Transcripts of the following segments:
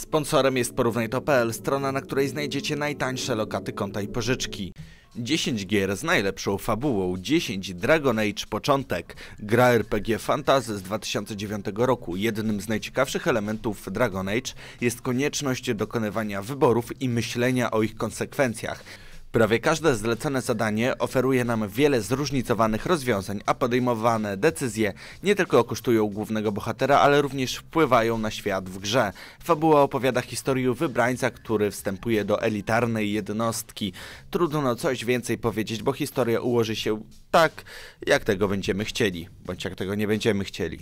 Sponsorem jest porównaj.pl, strona, na której znajdziecie najtańsze lokaty konta i pożyczki. 10 gier z najlepszą fabułą, 10 Dragon Age Początek, gra RPG Fantasy z 2009 roku. Jednym z najciekawszych elementów Dragon Age jest konieczność dokonywania wyborów i myślenia o ich konsekwencjach. Prawie każde zlecone zadanie oferuje nam wiele zróżnicowanych rozwiązań, a podejmowane decyzje nie tylko kosztują głównego bohatera, ale również wpływają na świat w grze. Fabuła opowiada historię wybrańca, który wstępuje do elitarnej jednostki. Trudno coś więcej powiedzieć, bo historia ułoży się tak, jak tego będziemy chcieli, bądź jak tego nie będziemy chcieli.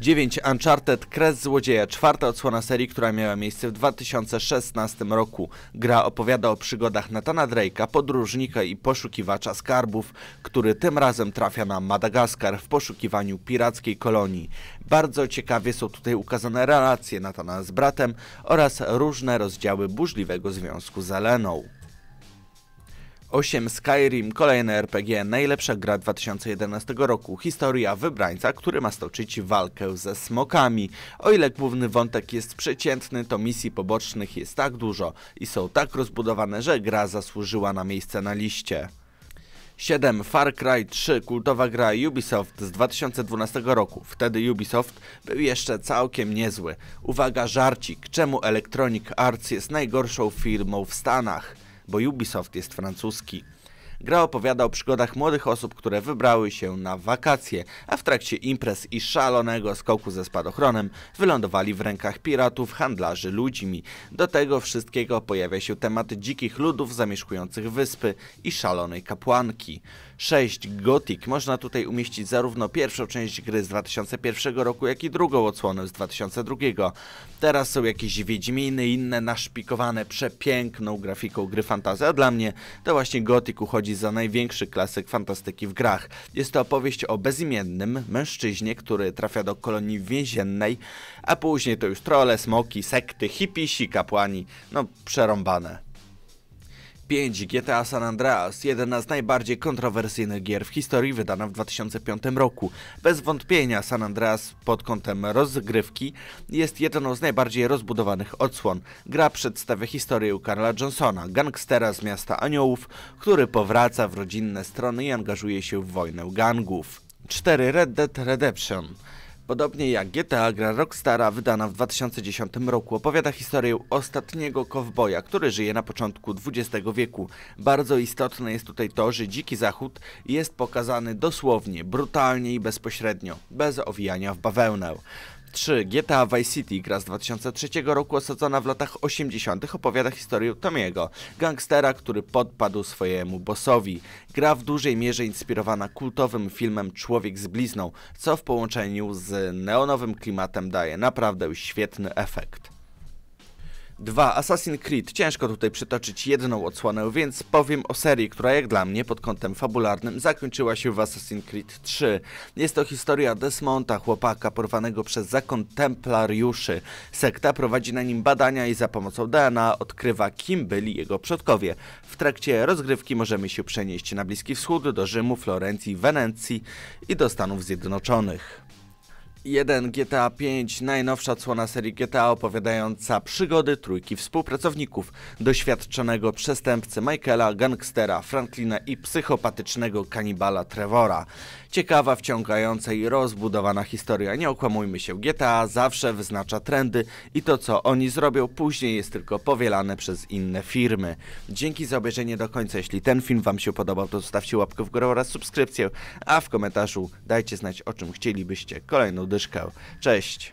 9 Uncharted Kres Złodzieja, czwarta odsłona serii, która miała miejsce w 2016 roku. Gra opowiada o przygodach Natana Drake'a, podróżnika i poszukiwacza skarbów, który tym razem trafia na Madagaskar w poszukiwaniu pirackiej kolonii. Bardzo ciekawie są tutaj ukazane relacje Natana z bratem oraz różne rozdziały burzliwego związku z Eleną. 8 Skyrim, kolejne RPG, najlepsza gra 2011 roku, historia wybrańca, który ma stoczyć walkę ze smokami. O ile główny wątek jest przeciętny, to misji pobocznych jest tak dużo i są tak rozbudowane, że gra zasłużyła na miejsce na liście. 7. Far Cry 3, kultowa gra Ubisoft z 2012 roku. Wtedy Ubisoft był jeszcze całkiem niezły. Uwaga, żarcik, czemu Electronic Arts jest najgorszą firmą w Stanach? bo Ubisoft jest francuski. Gra opowiada o przygodach młodych osób, które wybrały się na wakacje, a w trakcie imprez i szalonego skoku ze spadochronem wylądowali w rękach piratów, handlarzy ludźmi. Do tego wszystkiego pojawia się temat dzikich ludów zamieszkujących wyspy i szalonej kapłanki. 6 Gothic. Można tutaj umieścić zarówno pierwszą część gry z 2001 roku, jak i drugą odsłonę z 2002. Teraz są jakieś Wiedźminy, inne naszpikowane przepiękną grafiką gry fantazy, a dla mnie to właśnie Gothic uchodzi za największy klasyk fantastyki w grach. Jest to opowieść o bezimiennym mężczyźnie, który trafia do kolonii więziennej, a później to już trole, smoki, sekty, hipisi, kapłani, no przerąbane. 5 GTA San Andreas, jedna z najbardziej kontrowersyjnych gier w historii wydana w 2005 roku. Bez wątpienia San Andreas pod kątem rozgrywki jest jedną z najbardziej rozbudowanych odsłon. Gra przedstawia historię Karla Johnsona, gangstera z miasta Aniołów, który powraca w rodzinne strony i angażuje się w wojnę gangów. 4. Red Dead Redemption Podobnie jak GTA gra Rockstara wydana w 2010 roku opowiada historię ostatniego kowboja, który żyje na początku XX wieku. Bardzo istotne jest tutaj to, że Dziki Zachód jest pokazany dosłownie, brutalnie i bezpośrednio, bez owijania w bawełnę. 3. GTA Vice City, gra z 2003 roku osadzona w latach 80. opowiada historię Tomiego, gangstera, który podpadł swojemu bossowi. Gra w dużej mierze inspirowana kultowym filmem Człowiek z blizną, co w połączeniu z neonowym klimatem daje naprawdę świetny efekt. 2. Assassin's Creed. Ciężko tutaj przytoczyć jedną odsłonę, więc powiem o serii, która jak dla mnie pod kątem fabularnym zakończyła się w Assassin's Creed 3. Jest to historia Desmonta, chłopaka porwanego przez zakon templariuszy. Sekta prowadzi na nim badania i za pomocą DNA odkrywa, kim byli jego przodkowie. W trakcie rozgrywki możemy się przenieść na Bliski Wschód, do Rzymu, Florencji, Wenecji i do Stanów Zjednoczonych. 1 GTA 5, najnowsza odsłona serii GTA opowiadająca przygody trójki współpracowników, doświadczonego przestępcy Michaela, gangstera Franklina i psychopatycznego kanibala Trevora. Ciekawa, wciągająca i rozbudowana historia, nie okłamujmy się, GTA zawsze wyznacza trendy i to co oni zrobią później jest tylko powielane przez inne firmy. Dzięki za obejrzenie do końca, jeśli ten film Wam się podobał to zostawcie łapkę w górę oraz subskrypcję, a w komentarzu dajcie znać o czym chcielibyście kolejną Cześć.